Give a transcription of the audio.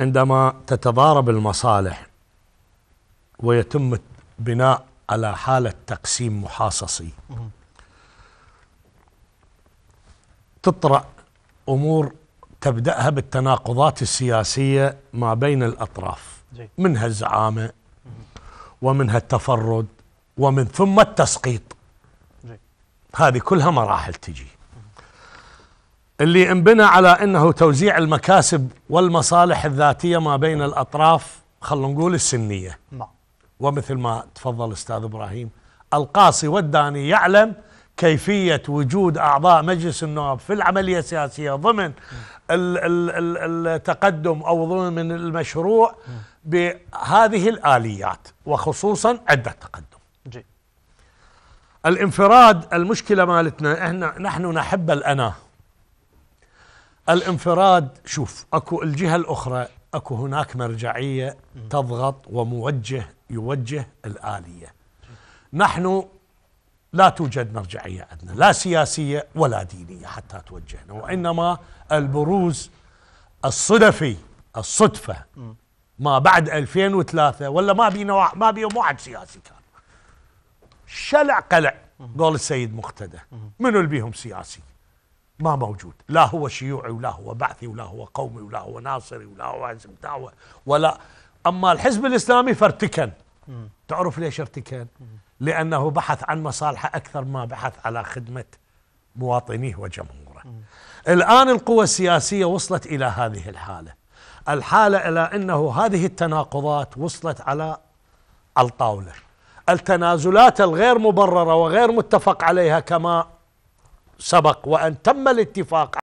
عندما تتضارب المصالح ويتم بناء على حالة تقسيم محاصصي تطرأ أمور تبدأها بالتناقضات السياسية ما بين الأطراف منها الزعامة ومنها التفرد ومن ثم التسقيط هذه كلها مراحل تجي اللي انبنى على انه توزيع المكاسب والمصالح الذاتيه ما بين الاطراف خلينا نقول السنيه نعم ومثل ما تفضل استاذ ابراهيم القاصي والداني يعلم كيفيه وجود اعضاء مجلس النواب في العمليه السياسيه ضمن التقدم او ضمن المشروع بهذه الاليات وخصوصا عده تقدم جي. الانفراد المشكله مالتنا احنا نحن نحب الانا الانفراد شوف اكو الجهه الاخرى اكو هناك مرجعيه تضغط وموجه يوجه الاليه نحن لا توجد مرجعيه عندنا لا سياسيه ولا دينيه حتى توجهنا وانما البروز الصدفي الصدفه ما بعد 2003 ولا ما بينا ما بيهم واحد سياسي كان شلع قلع قول السيد مقتدى منو اللي بيهم سياسي ما موجود لا هو شيوعي ولا هو بعثي ولا هو قومي ولا هو ناصري ولا هو حزب دعوة ولا أما الحزب الإسلامي فارتكن تعرف ليش ارتكن لأنه بحث عن مصالحه أكثر ما بحث على خدمة مواطنيه وجمهوره الآن القوى السياسية وصلت إلى هذه الحالة الحالة إلى أنه هذه التناقضات وصلت على الطاولة التنازلات الغير مبررة وغير متفق عليها كما سبق وأن تم الاتفاق